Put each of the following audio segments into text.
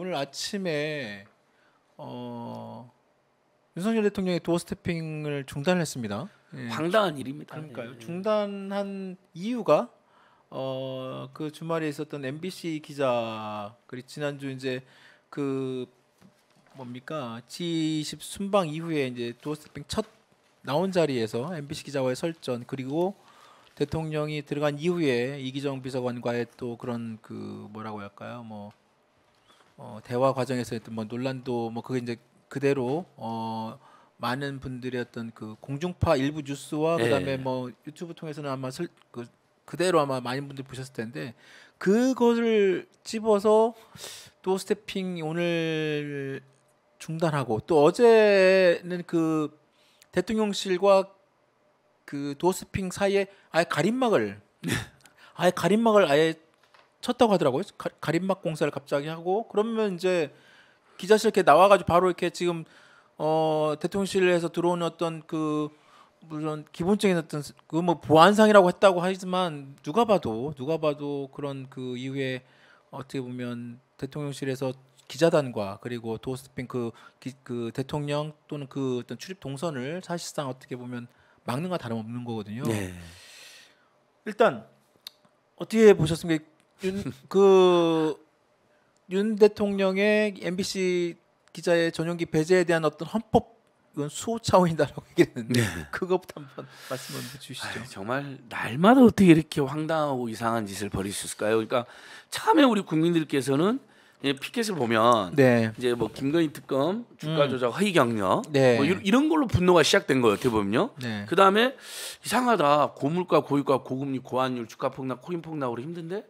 오늘 아침에 어, 윤석열 대통령이 도어 스태핑을 중단 했습니다. 예. 황당한 일입니다. 그러니까요. 예. 중단한 이유가 어, 그 주말에 있었던 MBC 기자 그리 고 지난주 이제 그 뭡니까 G20 순방 이후에 이제 도어 스태핑 첫 나온 자리에서 MBC 기자와의 설전 그리고 대통령이 들어간 이후에 이기정 비서관과의 또 그런 그 뭐라고 할까요? 뭐 어, 대화 과정에서 했던 뭐 논란도 뭐 그게 이제 그대로 어, 많은 분들의 어떤 그 공중파 일부 뉴스와 예. 그다음에 예. 뭐 유튜브 통해서는 아마 슬, 그 그대로 아마 많은 분들 보셨을 텐데 그것을 집어서 또 스태핑 오늘 중단하고 또 어제는 그 대통령실과 그 도스핑 사이에 아예 가림막을 네. 아예 가림막을 아예 쳤다고 하더라고요. 가림막 공사를 갑자기 하고 그러면 이제 기자실 이렇게 나와가지고 바로 이렇게 지금 어 대통령실에서 들어오는 어떤 그 물론 기본적인 어떤 그 뭐 보안상이라고 했다고 하지만 누가 봐도 누가 봐도 그런 그 이후에 어떻게 보면 대통령실에서 기자단과 그리고 도스핀 그, 그 대통령 또는 그 어떤 출입 동선을 사실상 어떻게 보면 막는 거 다름없는 거거든요. 네. 일단 어떻게 보셨습니까? 윤그 윤 대통령의 MBC 기자의 전용기 배제에 대한 어떤 헌법 이건 수호 차원이다라고 얘기했는데 네. 그것부터 한번 말씀을 주시죠. 아유, 정말 날마다 어떻게 이렇게 황당하고 이상한 짓을 벌일 수 있을까요? 그러니까 처음에 우리 국민들께서는 이 예, 피켓을 보면 네. 이제 뭐 김건희 특검 주가 음. 조작 허위 경력 네. 뭐 이런 걸로 분노가 시작된 거예요 어떻게 보면요 네. 그다음에 이상하다 고물가 고유가 고금리 고환율 주가 폭락 코인 폭락으로 힘든데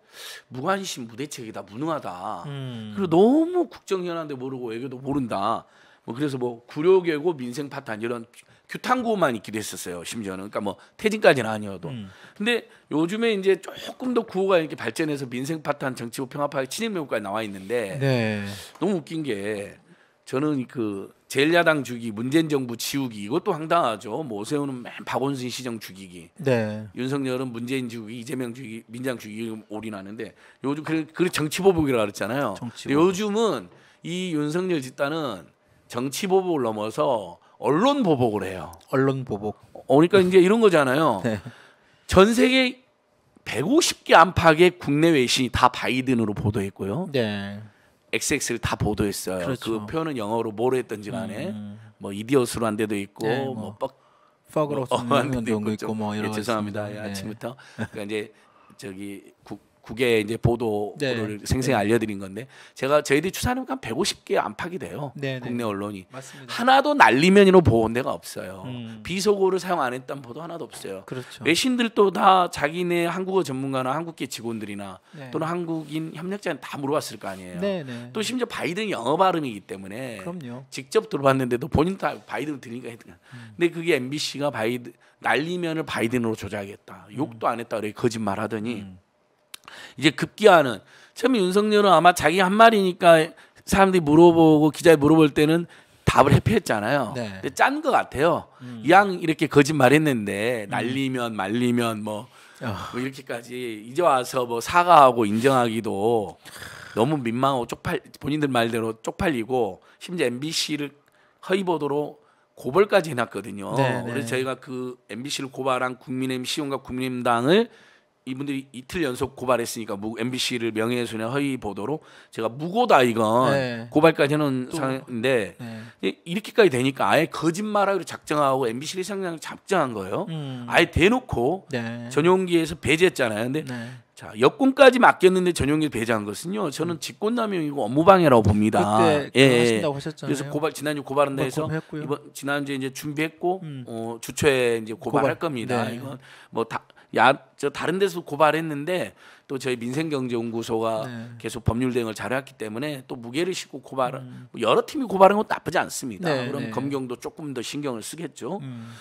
무관심 무대책이다 무능하다 음. 그리고 너무 국정 현안도 모르고 외교도 모른다 뭐 그래서 뭐 구려계고 민생 파탄 이런 규탄구만 있기도 했었어요. 심지어는 그러니까 뭐퇴진까지는 아니어도. 음. 근데 요즘에 이제 조금 더 구호가 이렇게 발전해서 민생 파탄, 정치부 평화파, 친일 명국까지 나와 있는데 네. 너무 웃긴 게 저는 그 제1야당 주기, 문재인 정부 지우기 이것도 황당하죠. 뭐 오세훈은 맨 박원순 시정 죽이기, 네. 윤석열은 문재인 지우기, 이재명 죽이기, 민장 죽이기 올인하는데 요즘 그래, 그 정치 보복이라 고 그랬잖아요. 정치보복. 요즘은 이 윤석열 집단은 정치 보복을 넘어서 언론 보복을 해요. 언론 보복. 어, 그러니까 이제 이런 거잖아요. 네. 전 세계 150개 안팎의 국내 외신이 다 바이든으로 보도했고요. 네. XX를 다 보도했어요. 그렇죠. 그 표현은 영어로 뭐로 했던지 간에 음. 음. 뭐 이디엇으로 한 데도 있고 네, 뭐, 뭐 뻑, 퍽으로 뭐, 어, 한 데도 있고, 뭐 이런 예, 죄송합니다. 예, 네. 아침부터 그러니까 이제 저기 국, 국의 이제 보도를 네. 생생히 네. 알려드린 건데 제가 저희들이 추산하면니 150개 안팎이 돼요 네, 네, 국내 언론이 맞습니다. 하나도 날리면으로 보온 데가 없어요 음. 비속어를 사용 안 했던 보도 하나도 없어요 그렇죠. 외신들도 다 자기네 한국어 전문가나 한국계 직원들이나 네. 또는 한국인 협력자는 다 물어봤을 거 아니에요 네, 또 심지어 바이든 영어 발음이기 때문에 그럼요. 직접 들어봤는데도 본인도 바이든 들으니까 했던 음. 근데 그게 MBC가 바이든 날리면을 바이든으로 조작했다 욕도 안 했다 그래 거짓말 하더니 음. 이제 급기야는 처음에 윤석열은 아마 자기 한 말이니까 사람들이 물어보고 기자에 물어볼 때는 답을 회피했잖아요. 네. 근데 짠것 같아요. 음. 이왕 이렇게 거짓말했는데 음. 날리면 말리면 뭐, 아. 뭐 이렇게까지 이제 와서 뭐 사과하고 인정하기도 너무 민망하고 쪽팔 본인들 말대로 쪽팔리고 심지어 MBC를 허위 보도로 고발까지 해놨거든요. 네네. 네. 그래서 저희가 그 MBC를 고발한 국민의힘 시온과 국민의힘당을 이분들이 이틀 연속 고발했으니까 뭐 MBC를 명예훼손에 허위 보도로 제가 무고다 이건 네. 고발까지 해놓은 상황인데 뭐. 네. 네. 이렇게까지 되니까 아예 거짓말하기로 작정하고 MBC를 상장 작정한 거예요. 음. 아예 대놓고 네. 전용기에서 배제했잖아요. 근데 네. 자 여권까지 맡겼는데 전용기 배제한 것은요. 저는 음. 직권남용이고 업무방해라고 봅니다. 그때 예, 그래서 고발 지난주 고발한 데에서 이번 지난주에 이제 준비했고 음. 어, 주초에 이제 고발할 고발. 겁니다. 네. 이건 뭐 다. 야, 저 다른 데서 고발했는데 또 저희 민생경제연구소가 네. 계속 법률 대응을 잘해왔기 때문에 또 무게를 싣고 고발 음. 뭐 여러 팀이 고발한 것도 나쁘지 않습니다. 네, 그럼 네. 검경도 조금 더 신경을 쓰겠죠. 음.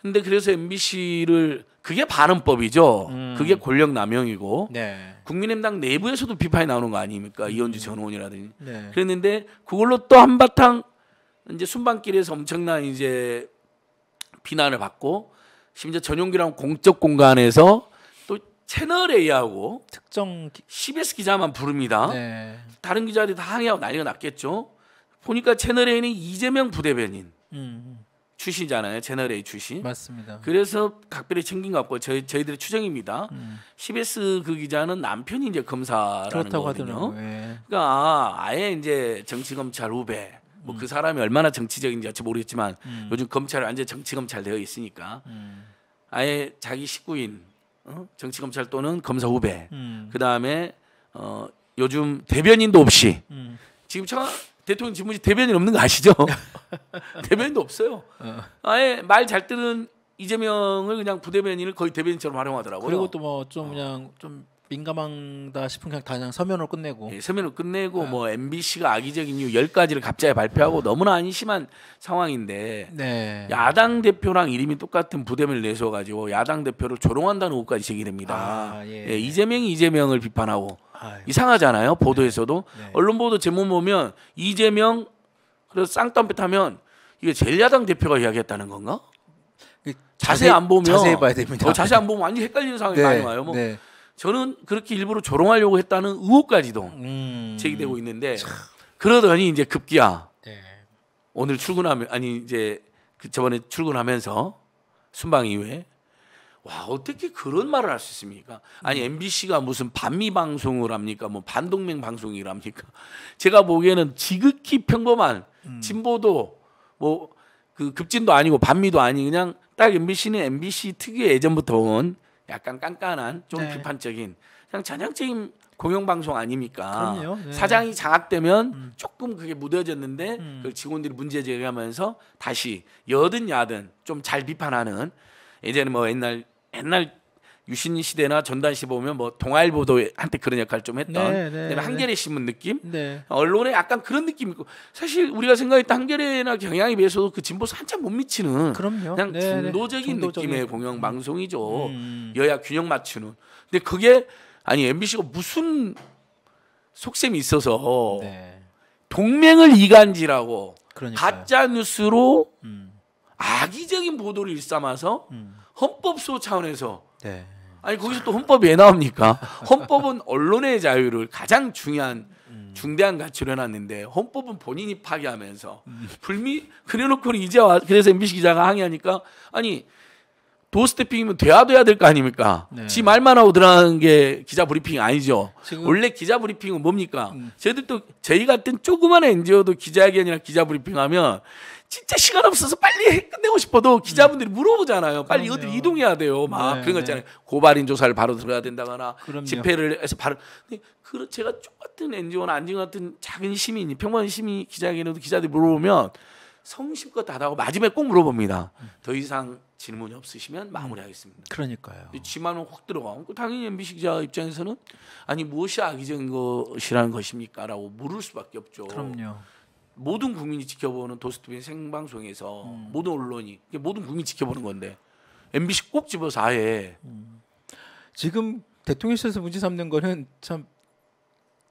근데 그래서 MBC를 그게 반응법이죠. 음. 그게 권력 남용이고 네. 국민의당 내부에서도 비판이 나오는 거 아닙니까? 음. 이현주 전 의원이라든지 네. 그랬는데 그걸로 또 한바탕 이제 순방길에서 엄청난 이제 비난을 받고 심지어 전용기랑 공적 공간에서 또 채널에 의하고 특정 기... CBS 기자만 부릅니다. 네. 다른 기자들이 다 항의하고 난리가 났겠죠. 보니까 채널 A는 이재명 부대변인 음, 음. 출신이잖아요. 채널 A 출신. 맞습니다. 그래서 각별히 챙긴 것 같고 저희 저희들의 추정입니다. 음. CBS 그 기자는 남편이 이제 검사라는 거거든요. 예. 그러니까 아, 아예 이제 정치 검찰 후배. 뭐그 음. 그 사람이 얼마나 정치적인지 아찌 모르겠지만 음. 요즘 검찰 완전 정치 검찰 되어 있으니까 음. 아예 자기 식구인 어? 정치 검찰 또는 검사 후배 음. 그 다음에 어, 요즘 대변인도 없이 음. 지금 저 대통령 질무이 대변인 없는 거 아시죠? 대변인도 없어요. 어. 아예 말잘 뜨는 이재명을 그냥 부대변인을 거의 대변인처럼 활용하더라고요. 그리고 또 뭐좀 어. 그냥 좀 민감한다 싶은 그냥 다그 서면으로 끝내고 예, 서면으로 끝내고 네. 뭐 MBC가 악의적인 이유 10가지를 갑자기 발표하고 너무나 안심한 상황인데 네. 야당 대표랑 이름이 똑같은 부대를 내서 가지고 야당 대표를 조롱한다는 것까지 제기됩니다. 아, 예. 예, 이재명이 이재명을 비판하고 아유. 이상하잖아요. 보도에서도 네. 네. 언론 보도 제목 보면 이재명 그래서 쌍땀배 타면 이게 제일 야당 대표가 이야기했다는 건가? 그 자세히 안 보면 자세히 봐야 됩니다. 어, 자세히 안 보면 완전 헷갈리는 상황이 네, 많이 와요. 뭐 네. 저는 그렇게 일부러 조롱하려고 했다는 의혹까지도 음. 제기되고 있는데 참. 그러더니 이제 급기야 네. 오늘 출근하면 아니 이제 그 저번에 출근하면서 순방 이후에 와 어떻게 그런 말을 할 수 있습니까? 아니 MBC가 음. 무슨 반미 방송을 합니까? 뭐 반동맹 방송이랍니까? 제가 보기에는 지극히 평범한 음. 진보도 뭐 그 급진도 아니고 반미도 아니 그냥 딱 MBC는 MBC 특유의 예전부터 온 약간 깐깐한 좀 네. 비판적인 그냥 전형적인 공영방송 아닙니까? 네. 사장이 장악되면 음. 조금 그게 무뎌졌는데 음. 그 직원들이 문제 제기하면서 다시 여든 야든 좀 잘 비판하는 이제는 뭐 옛날 옛날 유신 시대나 전단시 보면 뭐 동아일보도 한테 그런 역할을 좀 했던 네, 네, 네, 한겨레 신문 느낌 네. 언론에 약간 그런 느낌 있고 사실 우리가 생각했던 한겨레나 경향에 비해서도 그진보서 한참 못 미치는 그럼요. 그냥 네, 네. 중도적인, 중도 느낌의 공영 방송이죠 음, 음. 여야 균형 맞추는 근데 그게 아니 MBC가 무슨 속셈이 있어서 동맹을 이간질하고 가짜 뉴스로 음. 악의적인 보도를 일삼아서 음. 헌법소 차원에서 네. 아니 거기서 또 헌법이 왜 나옵니까? 헌법은 언론의 자유를 가장 중요한 중대한 가치로 해놨는데 헌법은 본인이 파괴하면서 불미 그래놓고는 이제 와 그래서 MBC 기자가 항의하니까 아니 도스태핑이면 돼야 돼야 될 거 아닙니까? 네. 지 말만 하고 들어가는 게 기자 브리핑 아니죠. 원래 기자 브리핑은 뭡니까? 음. 저희들도 저희 같은 조그마한 NGO도 기자회견이나 기자 브리핑하면 진짜 시간 없어서 빨리 끝내고 싶어도 음. 기자분들이 물어보잖아요. 빨리 그럼요. 어디 이동해야 돼요. 막 네, 그런 거 네. 있잖아요. 네. 고발인 조사를 바로 들어야 된다거나 그럼요. 집회를 해서 바로. 그 제가 똑같은 NGO나 안진 같은 작은 시민 평범한 시민 기자에게도 기자들이 물어보면 성심껏 다하고 마지막에 꼭 물어봅니다. 음. 더 이상 질문이 없으시면 음. 마무리하겠습니다. 그러니까요. 지만은 확 들어가고 당연히 MBC 기자 입장에서는 아니 무엇이 악의적인 것이라는 것입니까라고 물을 수밖에 없죠. 그럼요. 모든 국민이 지켜보는 도스토빈 생방송에서 음. 모든 언론이 모든 국민이 지켜보는 건데 MBC 꼭 집어서 아예 음. 지금 대통령실에서 문제 삼는 거는 참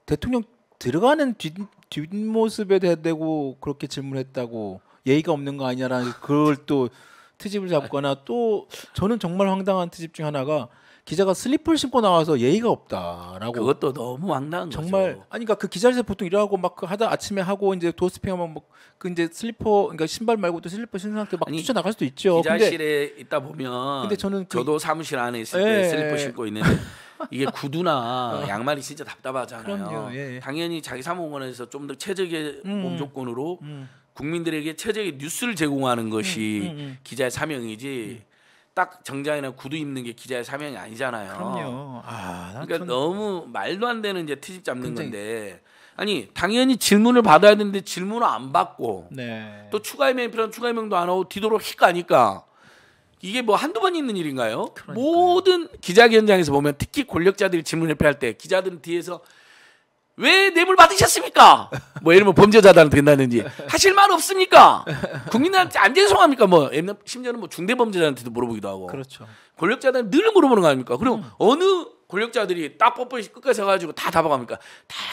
대통령 들어가는 뒷, 뒷모습에 대고 그렇게 질문했다고 예의가 없는 거 아니냐라는 그걸 또 트집을 잡거나 또 저는 정말 황당한 트집 중 하나가 기자가 슬리퍼를 신고 나와서 예의가 없다라고 그것도 너무 황당한 정말 거죠. 아니 그러니까 그 기자실에서 보통 일하고 막 그 하다 아침에 하고 이제 도스핑하면 뭐그 이제 슬리퍼 그러니까 신발 말고 또 슬리퍼 신는 상태 막 뛰쳐 나갈 수도 있죠. 기자실에 근데, 있다 보면 근데 저는 그, 저도 사무실 안에 있을 예, 슬리퍼 신고 있는데 이게 구두나 어. 양말이 진짜 답답하잖아요. 그럼요, 예, 예. 당연히 자기 사무원에서 좀 더 최적의 음, 몸 조건으로 음. 국민들에게 최적의 뉴스를 제공하는 것이 음, 음, 음. 기자의 사명이지 예. 딱 정장이나 구두 입는 게 기자의 사명이 아니잖아요. 그럼요. 아, 그러니까 전... 너무 말도 안 되는 이제 트집 잡는 굉장히... 건데 아니 당연히 질문을 받아야 되는데 질문을 안 받고 네. 또 추가 해명 필요한 추가 해명도 안 하고 뒤도록 휙 가니까 이게 뭐 한두 번 있는 일인가요? 그러니까요. 모든 기자 현장에서 보면 특히 권력자들이 질문을 피할 때 기자들은 뒤에서 왜 뇌물 받으셨습니까? 뭐 예를 들면 범죄자들한테 된다든지 하실 말 없습니까? 국민한테 안 죄송합니까? 뭐 심지어는 뭐 중대 범죄자한테도 물어보기도 하고 그렇죠. 권력자들늘 물어보는 거 아닙니까? 그럼 음. 어느 권력자들이 딱 뻣뻣이 끝까지 서가지고 다잡아갑니까다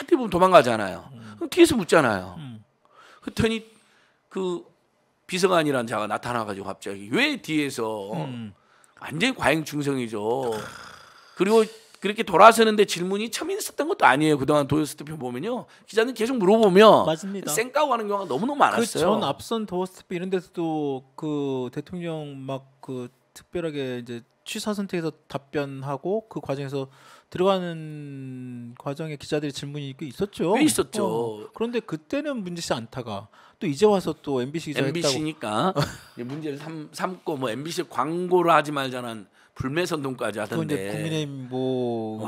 대부분 도망가잖아요. 음. 그럼 뒤에서 묻잖아요. 음. 그랬더니 그 비서관이라는 자가 나타나가지고 갑자기 왜 뒤에서 음. 완전히 과잉 중성이죠. 그리고 그렇게 돌아서는데 질문이 처음 있었던 것도 아니에요. 그동안 도요스트표 보면요. 기자는 계속 물어보면 맞습니 쌩까고 하는 경우가 너무너무 그 많았어요. 그 전 앞선 도요스트표 이런 데서도 그 대통령 막 그 특별하게 이제 취사 선택에서 답변하고 그 과정에서 들어가는 과정에 기자들이 질문이 꽤 있었죠. 꽤 있었죠. 어. 그런데 그때는 문제시 않다가 또 이제 와서 또 MBC 기자 MBC니까 문제를 삼, 삼고 뭐 MBC 광고를 하지 말자는 불매 선동까지 하던데. 국민의힘 뭐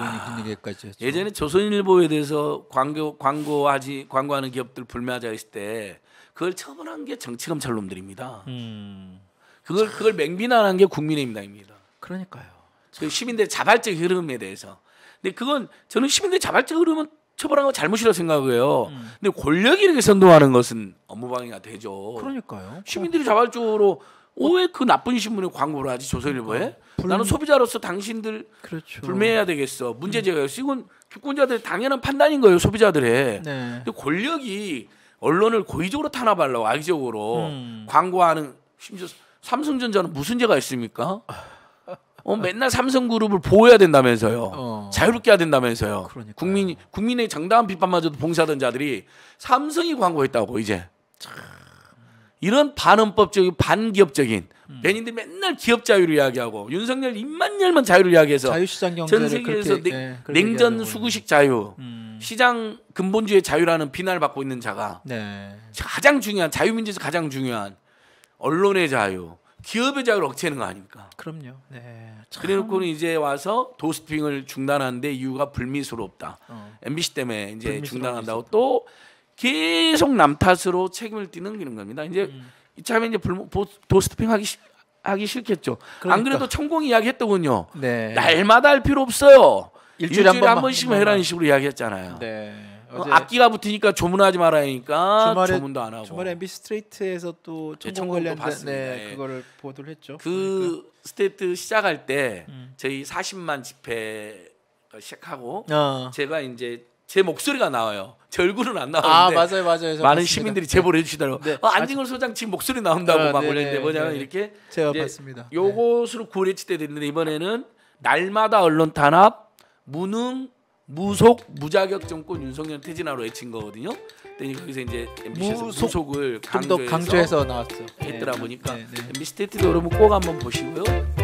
얘기까지 했죠. 예전에 조선일보에 대해서 광고 광고하지 광고하는 기업들 불매하자 했을 때 그걸 처분한게 정치 검찰 놈들입니다. 음. 그걸 참. 그걸 맹비난한 게 국민의힘당입니다. 그러니까요. 그 시민들의 자발적 흐름에 대해서. 근데 그건 저는 시민들의 자발적 흐름은 처벌한 건 잘못이라고 생각해요. 음. 근데 권력이 이렇게 선동하는 것은 업무방해가 되죠. 그러니까요. 시민들이 자발적으로 어, 왜그 나쁜 신문에 광고를 하지 조선일보에? 그러니까 불... 나는 소비자로서 당신들 그렇죠. 불매해야 되겠어. 문제 제기예요. 이건 주권자들 당연한 판단인 거예요. 소비자들의. 네. 권력이 언론을 고의적으로 탄압하려고 악의적으로 음. 광고하는 심지어 삼성전자는 무슨 죄가 있습니까? 어, 맨날 삼성그룹을 보호해야 된다면서요. 어. 자유롭게 해야 된다면서요. 그러니까요. 국민 국민의 정당한 비판마저도 봉사하던 자들이 삼성이 광고했다고 이제. 참. 이런 반헌법적인 반기업적인 레인들 음. 맨날 기업 자유를 이야기하고 윤석열 입만 열면 자유를 이야기해서 자유시장 경제를 전 세계에서 그렇게, 네, 냉전 수구식 자유, 음. 시장 근본주의 자유라는 비난을 받고 있는 자가 네. 가장 중요한 자유민주에서 가장 중요한 언론의 자유, 기업의 자유를 억제하는 거 아닙니까? 그럼요. 네. 참... 그래놓고는 이제 와서 도스핑을 중단하는데 이유가 불미스럽다. 어. MBC 때문에 이제 중단한다고 또 계속 남 탓으로 책임을 뛰는 그런 겁니다. 이제 음. 이참에 이제 도스토핑 하기 시, 하기 싫겠죠. 그러니까. 안 그래도 천공 이야기 했더군요. 네. 날마다 할 필요 없어요. 일주일에, 일주일에 한, 한 번씩만 해라는 식으로 이야기했잖아요. 네. 어, 악기가 붙으니까 조문하지 말아니까 주말에, 조문도 안 하고 주말에 MB 스트레이트에서 또 네, 천공 관련 봤습니다. 네, 네, 그거를 보도를 했죠. 그 그러니까. 스트레이트 시작할 때 음. 저희 40만 집회 시작하고 어. 제가 이제 제 목소리가 나와요. 제 얼굴은 안 나오는데 아, 맞아요, 맞아요. 많은 봤습니다. 시민들이 제보를 해주시더라고. 네. 어, 안진걸 소장 지금 목소리 나온다고 아, 막 네네, 네, 는데 뭐냐면 네 이렇게 제가 봤습니다. 네. 요것으로 구례치대 됐는데 이번에는 날마다 언론 탄압, 무능, 무속, 무자격 정권 윤석열 퇴진하로 외친 거거든요. 그러니까 거기서 이제 m b 무속, 을 강조해서, 강조해서 나왔어. 했더라 네. 보니까 네, 네. MBC 테트도 여러분 꼭 한번 보시고요.